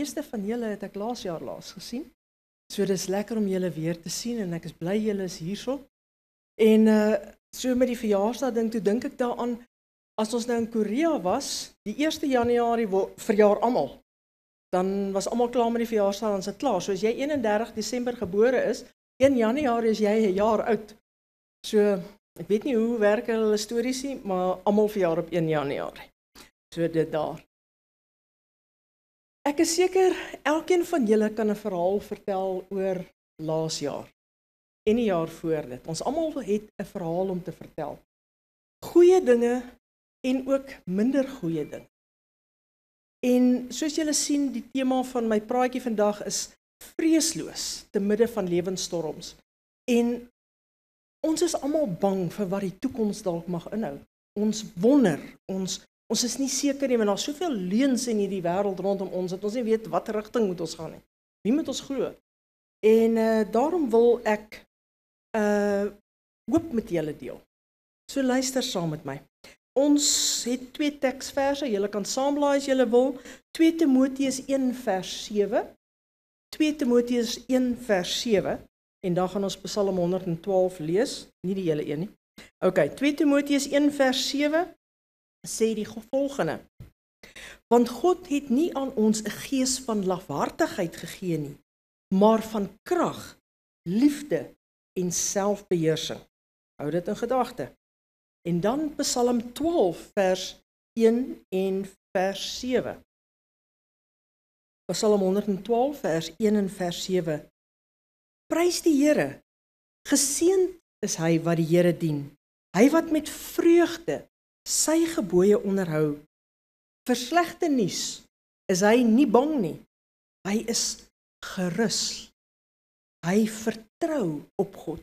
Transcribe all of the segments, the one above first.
meeste van julle het ek laas jaar laas gesien. So dis lekker om julle weer te sien en ek is bly julle is hierso. En uh so met die verjaarsdag ding toe dink ek daaraan as ons nou in Korea was, die 1ste Januarie verjaar almal. Dan was almal klaar met die verjaarsdag, dan's dit klaar. So as jy 31 Desember gebore is, 1 Januarie is jy 'n jaar oud. So ek weet nie hoe werk hulle stories nie, maar almal verjaar op 1 Januarie. So dit daar. Ek is seker elkeen van julle kan 'n verhaal vertel oor laas jaar en die jaar voor dit. Ons almal het 'n verhaal om te vertel. Goeie dinge en ook minder goeie dinge. En soos julle sien, die tema van my praatjie vandag is vreesloos te midde van lewensstorms. En ons is almal bang vir wat die toekoms dalk mag inhou. Ons wonder, ons Ons is nie seker nie want daar's soveel leuns in hierdie wêreld rondom ons dat ons nie weet watter rigting moet ons gaan nie. Wie moet ons glo? En uh daarom wil ek uh hoop met julle deel. So luister saam met my. Ons het twee teksverse, julle kan saamlaai as julle wil. 2 Timoteus 1 vers 7. 2 Timoteus 1 vers 7 en dan gaan ons Psalm 112 lees, nie die hele een nie. OK, 2 Timoteus 1 vers 7 sê die volgende: Want God het nie aan ons 'n gees van lafhartigheid gegee nie, maar van krag, liefde en selfbeheersing. Hou dit in gedagte. En dan Psalm 12 vers 1 en vers 7. Psalm 112 vers 1 en vers 7 Prys die Here. Geseënd is hy wat die Here dien. Hy wat met vreugde sy gebooie onderhou. Vir slegte nuus is hy nie bang nie. Hy is gerus. Hy vertrou op God.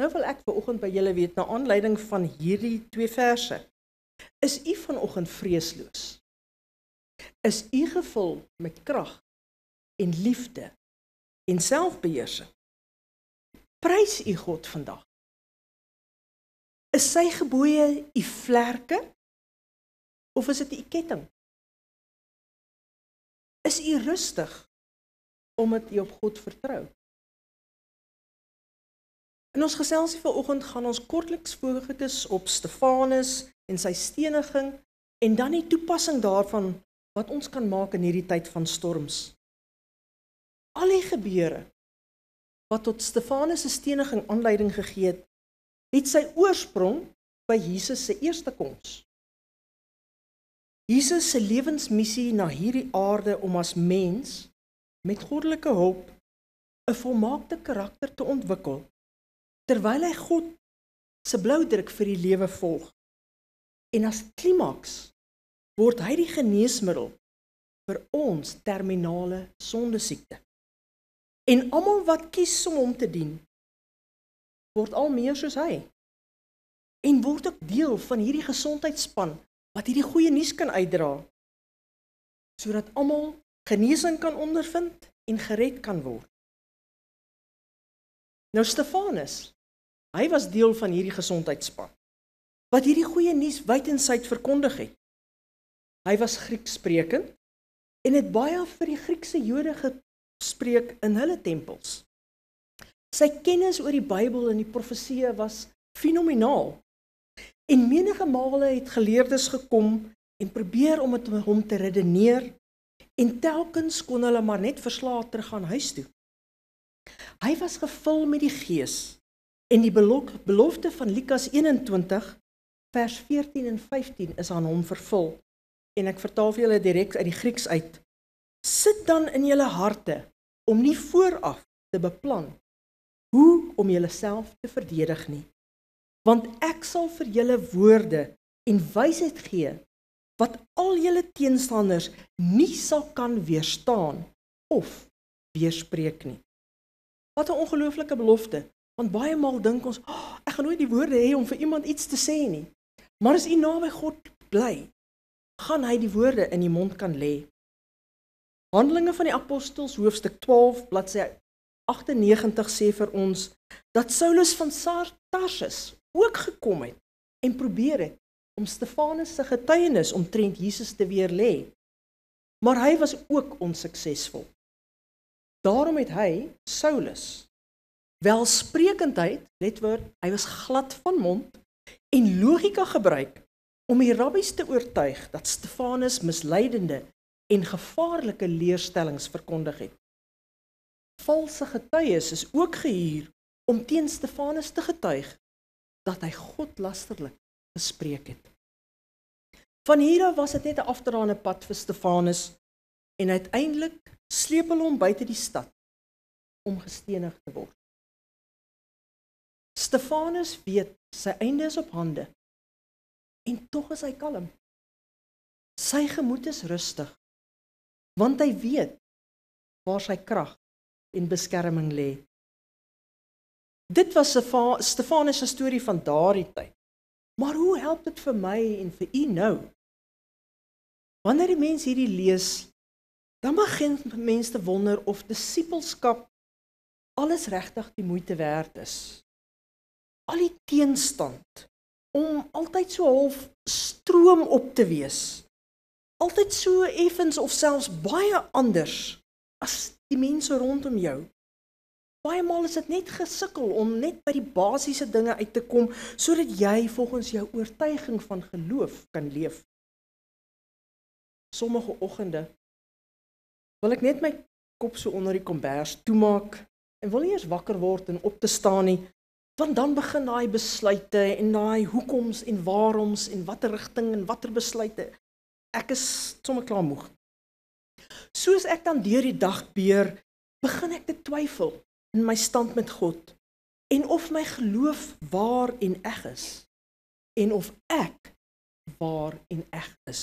Nou wil ek ver oggend by julle weet na aanleiding van hierdie twee verse. Is u vanoggend vreesloos? Is u gevul met krag en liefde en selfbeheersing? Prys u God vandag. Is sy gebooie u vlerke of is dit u ketting? Is u rustig omdat u op God vertrou? In ons geselsie vanoggend gaan ons kortliks fokus op Stefanus en sy steniging en dan die toepassing daarvan wat ons kan maak in hierdie tyd van storms. Al die gebeure wat tot Stefanus se steniging aanleiding gegee het, het sy oorsprong by Jesus se eerste koms. Jesus se lewensmissie na hierdie aarde om as mens met goddelike hulp 'n volmaakte karakter te ontwikkel terwyl hy God se blou druk vir die lewe volg. En as klimaks word hy die geneesmiddel vir ons terminale sondesiekte. En almal wat kies om hom te dien, word al meer soos hy en word ook deel van hierdie gesondheidsspan wat hierdie goeie nuus kan uitdra sodat almal genesing kan ondervind en gered kan word. Nou Stefanus, hy was deel van hierdie gesondheidsspan wat hierdie goeie nuus wyd en suid verkondig het. Hy was Griekssprekend en het baie vir die Griekse Jode gespreek in hulle tempels. Sy kennis oor die Bybel en die profeseë was fenomenaal. En menige male het geleerdes gekom en probeer om met hom te redeneer en telkens kon hulle maar net verslae terug gaan huis toe. Hy was gevul met die Gees en die belofte van Lukas 21 vers 14 en 15 is aan hom vervul. En ek vertaal vir julle direk uit die Grieks uit. Sit dan in julle harte om nie vooraf te beplan hoe om julleself te verdedig nie. Want ek sal vir julle woorde en wysheid gee wat al julle teenstanders nie sal kan weerstaan of weerspreek nie. Wat 'n ongelooflike belofte. Want baie maal dink ons, oh, ek gaan nooit die woorde hê om vir iemand iets te sê nie. Maar as u naby God bly, gaan hy die woorde in u mond kan lê. Handelinge van die Apostels hoofstuk 12 bladsy 98 sê vir ons dat Saulus van Tarsus ook gekom het en probeer het om Stefanus se getuienis omtrent Jesus te weerlê. Maar hy was ook onsuksesvol. Daarom het hy Saulus welsprekendheid, net word hy was glad van mond en logika gebruik om die rabbies te oortuig dat Stefanus misleidende en gevaarlike leerstellings verkondig het valse getuies is ook gehuur om teen Stefanus te getuig dat hy God lasterlik gespreek het. Van hier af was dit net 'n afdraande pad vir Stefanus en uiteindelik sleep hulle hom buite die stad om gestenig te word. Stefanus weet sy einde is op hande en tog is hy kalm. Sy gemoed is rustig want hy weet waar sy krag en beskerming lê. Dit was Stefanus se storie van daardie tyd. Maar hoe help dit vir my en vir u nou? Wanneer die mens hierdie lees, dan begin mense wonder of disippelskap alles regtig die moeite werd is. Al die teenstand om altyd so half stroom op te wees. Altyd so effens of selfs baie anders as die mense rondom jou. Baie maal is dit net gesukkel om net by die basiese dinge uit te kom sodat jy volgens jou oortuiging van geloof kan leef. Sommige oggende wil ek net my kop so onder die kombers toemaak en wil eers wakker word en op te staan nie want dan begin daai besluite en daai hoekoms en waaroms en watter rigting en watter besluite ek is sommer klaar moeg Soos ek dan deur die dag beer, begin ek te twyfel in my stand met God en of my geloof waar en eg is en of ek waar en eg is.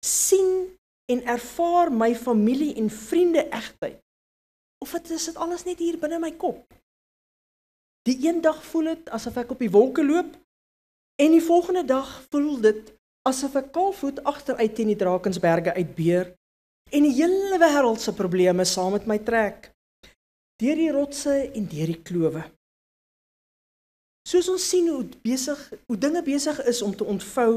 sien en ervaar my familie en vriende egtyd of dit is dit alles net hier binne my kop. Die een dag voel dit asof ek op die wolke loop en die volgende dag voel dit asof ek kaalvoet agteruit teen die Drakensberge uitbeer en die hele wêreld se probleme saam met my trek deur die rotse en deur die klowe. Soos ons sien hoe besig hoe dinge besig is om te ontvou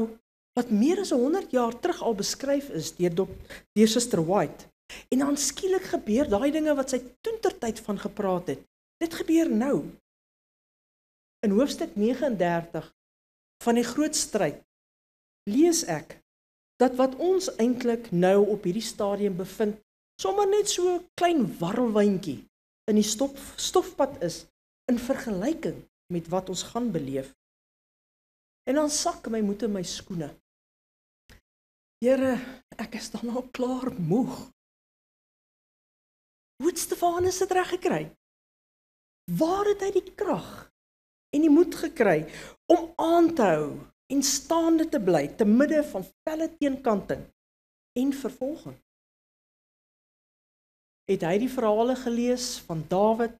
wat meer as 100 jaar terug al beskryf is deur deur Sister White. En dan skielik gebeur daai dinge wat sy toentertyd van gepraat het. Dit gebeur nou. In hoofstuk 39 van die groot stryd lees ek dat wat ons eintlik nou op hierdie stadium bevind sommer net so 'n klein warrelwyntjie in die stof stofpad is in vergelyking met wat ons gaan beleef. En dan sak my moete my skoene. Here, ek is dan al klaar moeg. Hoe het Stefanus dit reg gekry? Waar het hy die krag en die moed gekry om aan te hou en staande te bly te midde van felle teenkanting en vervolging. Het hy die verhale gelees van Dawid,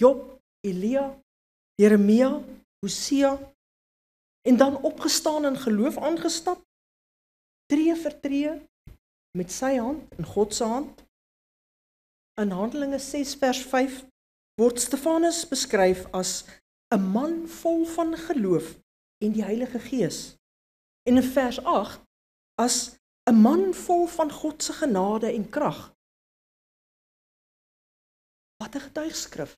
Job, Elia, Jeremia, Hosea en dan opgestaan en geloof aangestap? Tree vir tree met sy hand en God se hand. In Handelinge 6 vers 5 word Stefanus beskryf as 'n man vol van geloof en die Heilige Gees. En in vers 8 as 'n man vol van God se genade en krag. Wat 'n getuigskrif.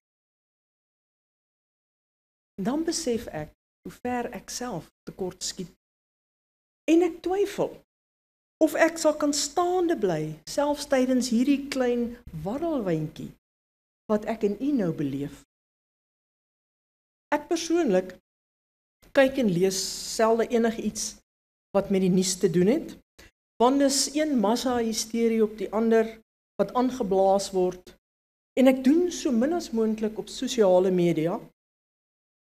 Dan besef ek hoe ver ek self tekort skiet. En ek twyfel of ek sal kan staande bly selfs tydens hierdie klein waddelwindjie wat ek en u nou beleef. Ek persoonlik kyk en lees selde enigiets wat met die nuus te doen het. Want dis een massa hysterie op die ander wat aangeblaas word. En ek doen so min as moontlik op sosiale media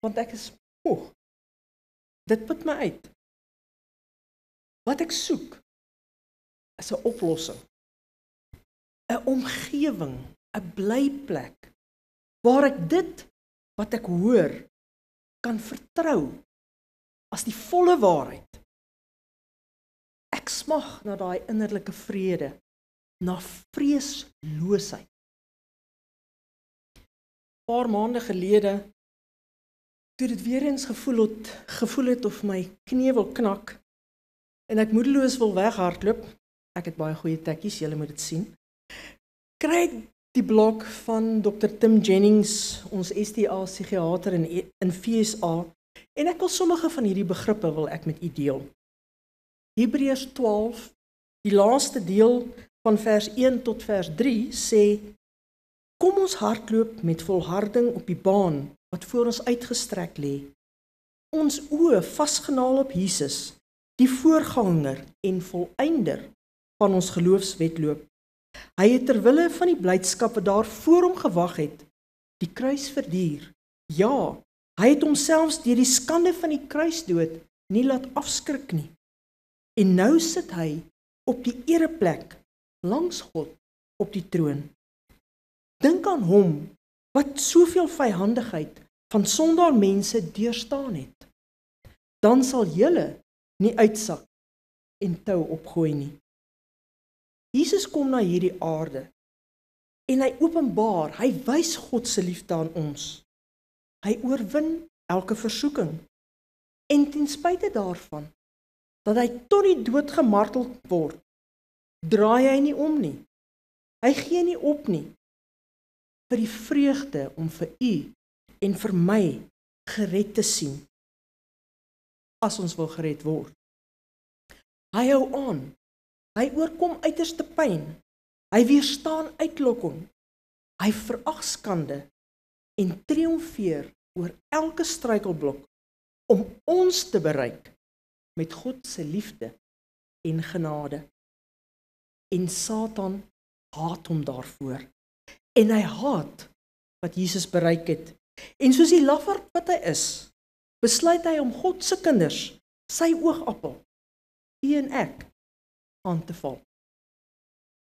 want ek is poeg. Dit put my uit. Wat ek soek is 'n oplossing. 'n Omgewing, 'n bly plek waar ek dit wat ek hoor kan vertrou as die volle waarheid. Ek smag na daai innerlike vrede, na vreesloosheid. Paar maande gelede toe dit weer eens gevoel het, gevoel het of my knie wil knak en ek moedeloos wil weghardloop, ek het baie goeie tekkies, julle moet dit sien. Kry die blok van Dr Tim Jennings, ons STA psigiater e, in in FSA En ek wil sommige van hierdie begrippe wil ek met u deel. Hebreërs 12, die laaste deel van vers 1 tot vers 3 sê kom ons hardloop met volharding op die baan wat voor ons uitgestrek lê. Ons oë vasgenaal op Jesus, die voorganger en volëinder van ons geloofswedloop. Hy het ter wille van die blydskap wat daar voor hom gewag het, die kruis verduur. Ja, Hy het homself deur die skande van die kruisdood nie laat afskrik nie. En nou sit hy op die ereplek langs God op die troon. Dink aan hom wat soveel vyhandigheid van sondaar mense deurstaan het. Dan sal julle nie uitsak en tou opgooi nie. Jesus kom na hierdie aarde en hy openbaar, hy wys God se liefde aan ons. Hy oorwin elke versoeking. En ten spyte daarvan dat hy tot die dood gemartel word, draai hy nie om nie. Hy gee nie op nie vir die vreugde om vir u en vir my gered te sien. As ons wil gered word. Hy hou aan. Hy oorkom uiterste pyn. Hy weerstaan uitlokking. Hy verag skande en triomfeer oor elke struikelblok om ons te bereik met God se liefde en genade. En Satan haat hom daarvoor. En hy haat wat Jesus bereik het. En soos die laffer wat hy is, besluit hy om God se kinders, sy oogappel, u en ek aan te val.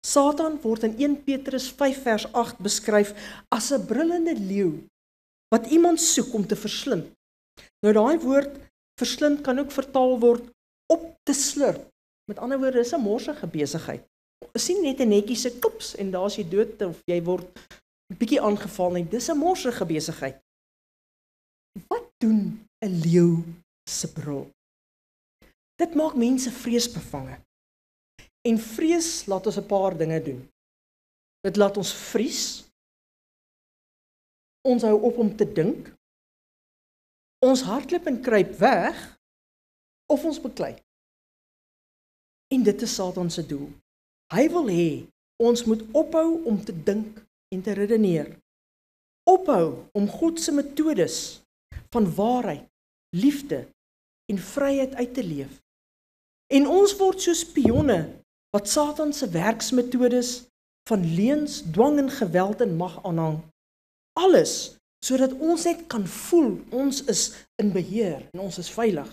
Satan word in 1 Petrus 5 vers 8 beskryf as 'n brullende leeu wat iemand soek om te verslind. Nou daai woord verslind kan ook vertaal word op te slurp. Met ander woorde is 'n morsige besigheid. Sien net 'n netjie se klips en daar's jy dood of jy word 'n bietjie aangeval en dis 'n morsige besigheid. Wat doen 'n leeu se brul? Dit maak mense vreesbevange. En vrees laat ons 'n paar dinge doen. Dit laat ons vries. Ons hou op om te dink. Ons hartklop en kruip weg of ons beklei. En dit is Satan se doel. Hy wil hê ons moet ophou om te dink en te redeneer. Ophou om God se metodes van waarheid, liefde en vryheid uit te leef. En ons word soos pionne wat Satan se werksmetodes van leuns, dwang en geweld en mag aanhang. Alles sodat ons net kan voel ons is in beheer en ons is veilig.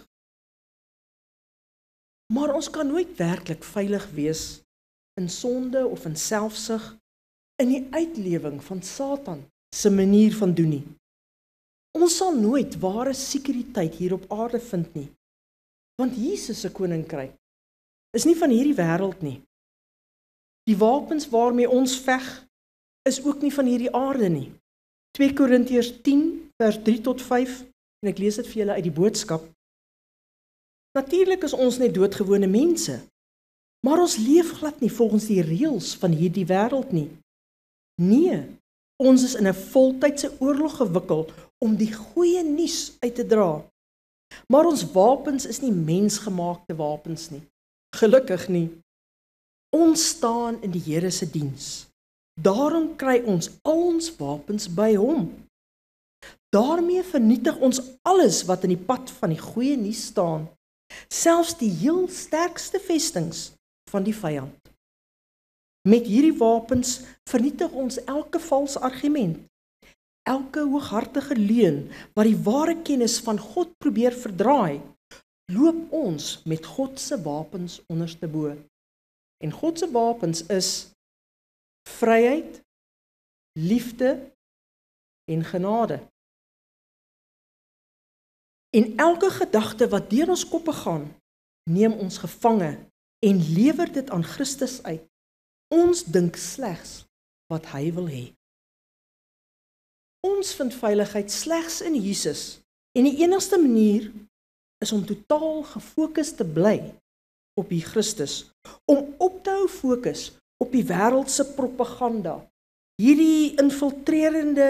Maar ons kan nooit werklik veilig wees in sonde of in selfsug in die uitlewing van Satan se manier van doen nie. Ons sal nooit ware sekuriteit hier op aarde vind nie. Want Jesus se koninkryk is nie van hierdie wêreld nie. Die wapens waarmee ons veg is ook nie van hierdie aarde nie. 2 Korintiërs 10 vers 3 tot 5 en ek lees dit vir julle uit die boodskap. Natuurlik is ons net doodgewone mense. Maar ons leef glad nie volgens die reëls van hierdie wêreld nie. Nee, ons is in 'n voltydse oorlog gewikkel om die goeie nuus uit te dra. Maar ons wapens is nie mensgemaakte wapens nie gelukkig nie. Ons staan in die Here se diens. Daarom kry ons al ons wapens by hom. daarmee vernietig ons alles wat in die pad van die goeie nuus staan, selfs die heel sterkste vestinge van die vyand. Met hierdie wapens vernietig ons elke vals argument, elke hooghartige leuen wat die ware kennis van God probeer verdraai loop ons met God se wapens onderste bo. En God se wapens is vryheid, liefde en genade. In elke gedagte wat deur ons koppe gaan, neem ons gevange en lewer dit aan Christus uit. Ons dink slegs wat hy wil hê. Ons vind veiligheid slegs in Jesus. En die enigste manier is om totaal gefokus te bly op die Christus, om op te hou fokus op die wêreldse propaganda. Hierdie infiltrerende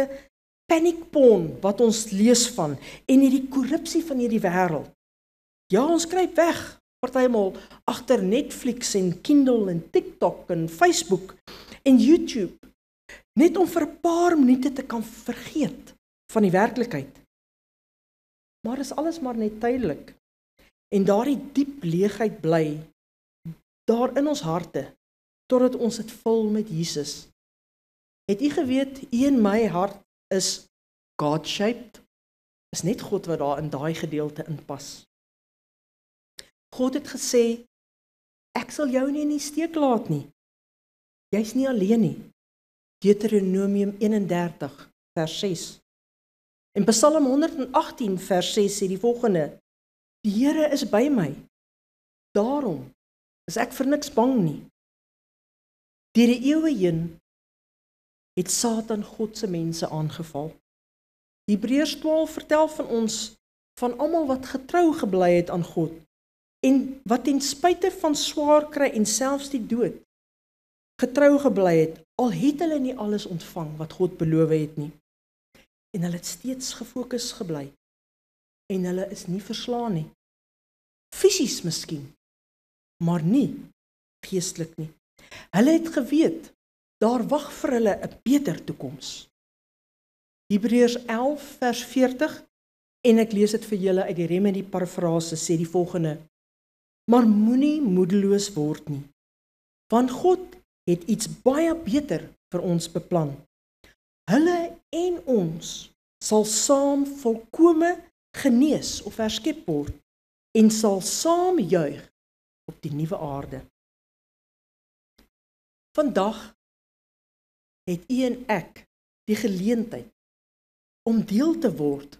panikpon wat ons lees van en hierdie korrupsie van hierdie wêreld. Ja, ons kruip weg partymal agter Netflix en Kindle en TikTok en Facebook en YouTube net om vir 'n paar minute te kan vergeet van die werklikheid. Maar is alles maar net tydelik. En daardie diep leegheid bly daar in ons harte totdat ons dit vul met Jesus. Het u geweet een my hart is God shaped? Is net God wat daar in daai gedeelte inpas. God het gesê ek sal jou nie in die steek laat nie. Jy's nie alleen nie. Deuteronomium 31 vers 6. En Psalm 118 vers 6 sê die volgende: Die Here is by my. Daarom is ek vir niks bang nie. Deur die eeue heen het Satan God se mense aangeval. Hebreërs 12 vertel van ons van almal wat getrou gebly het aan God en wat ten spyte van swaar kry en selfs die dood getrou gebly het al het hulle nie alles ontvang wat God beloof het nie en hulle het steeds gefokus gebly en hulle is nie verslaan nie. Fisies miskien, maar nie geestelik nie. Hulle het geweet daar wag vir hulle 'n beter toekoms. Hebreërs 11 vers 40 en ek lees dit vir julle uit die Remedy parafrase sê die volgende: Maar moenie moedeloos word nie. Want God het iets baie beter vir ons beplan. Hulle en ons sal saam volkome genees of herskep word en sal saam juig op die nuwe aarde. Vandag het u en ek die geleentheid om deel te word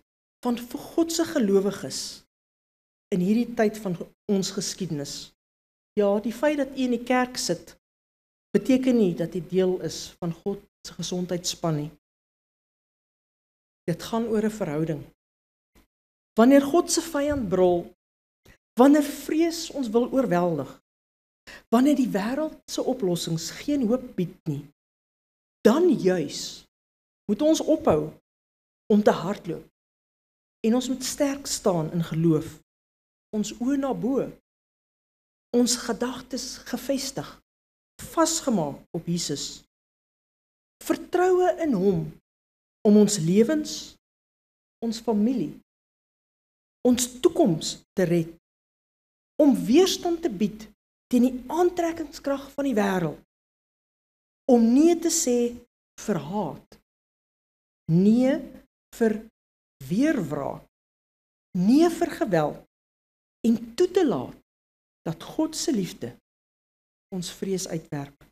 van vir God se gelowiges in hierdie tyd van ons geskiedenis. Ja, die feit dat u in die kerk sit beteken nie dat u deel is van God se gesondheidspan nie. Dit gaan oor 'n verhouding. Wanneer God se vyand brul, wanneer vrees ons wil oorweldig, wanneer die wêreld se oplossings geen hoop bied nie, dan juis moet ons ophou om te hardloop en ons moet sterk staan in geloof. Ons oë na bo, ons gedagtes gefestig, vasgemaak op Jesus. Vertroue in hom om ons lewens, ons familie, ons toekoms te red. Om weerstand te bied teen die aantrekkingskrag van die wêreld. Om nee te sê vir haat. Nee vir weerwraak. Nee vir geweld en toe te laat dat God se liefde ons vrees uitwerp.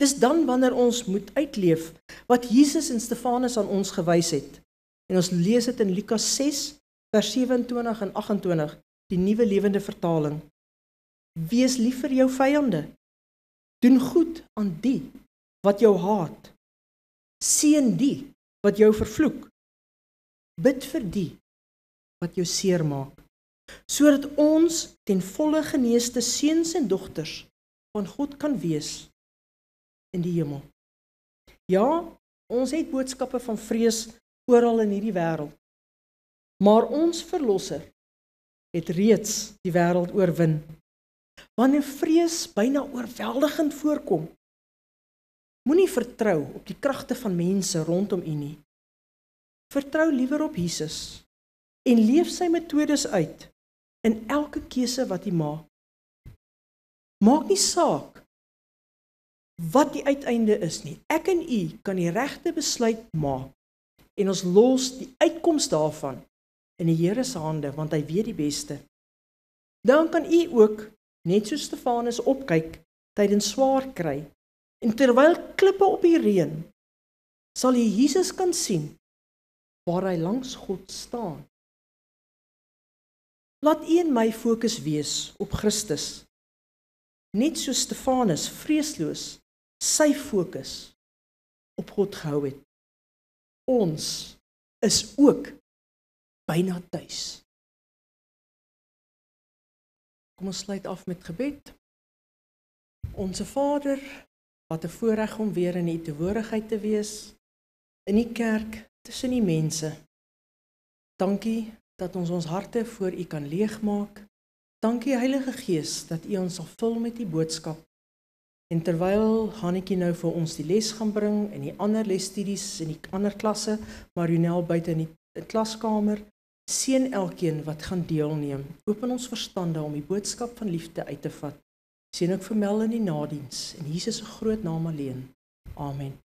Dis dan wanneer ons moet uitleef wat Jesus en Stefanus aan ons gewys het. En ons lees dit in Lukas 6 vers 27 en 28, die nuwe lewende vertaling. Wees lief vir jou vyande. Doen goed aan die wat jou haat. Seën die wat jou vervloek. Bid vir die wat jou seermaak, sodat ons ten volle geneeste seuns en dogters van God kan wees in die hemel. Ja, ons het boodskappe van vrees oral in hierdie wêreld. Maar ons verlosser het reeds die wêreld oorwin. Wanneer vrees byna oorweldigend voorkom, moenie vertrou op die kragte van mense rondom u nie. Vertrou liewer op Jesus en leef sy metodes uit in elke keuse wat jy maak. Maak nie saak wat die uiteinde is nie. Ek en u kan die regte besluit maak en ons los die uitkoms daarvan in die Here se hande want hy weet die beste. Dan kan u ook net so Stefanus opkyk tydens swaar kry en terwyl klippe op die reën sal jy Jesus kan sien waar hy langs God staan. Laat u en my fokus wees op Christus. Net so Stefanus vreesloos sy fokus op God gehou het. Ons is ook byna tuis. Kom ons sluit af met gebed. Onse Vader, wat 'n voorreg om weer in U teenwoordigheid te wees in die kerk tussen die mense. Dankie dat ons ons harte voor U kan leegmaak. Dankie Heilige Gees dat U ons sal vul met U boodskap En terwyl Hanetjie nou vir ons die les gaan bring in die ander lesstudies in die ander klasse, Marionel buite in die klaskamer, seën elkeen wat gaan deelneem. Open ons verstande om die boodskap van liefde uit te vat. Seën ook vermel in die nadiens in Jesus se groot naam alleen. Amen.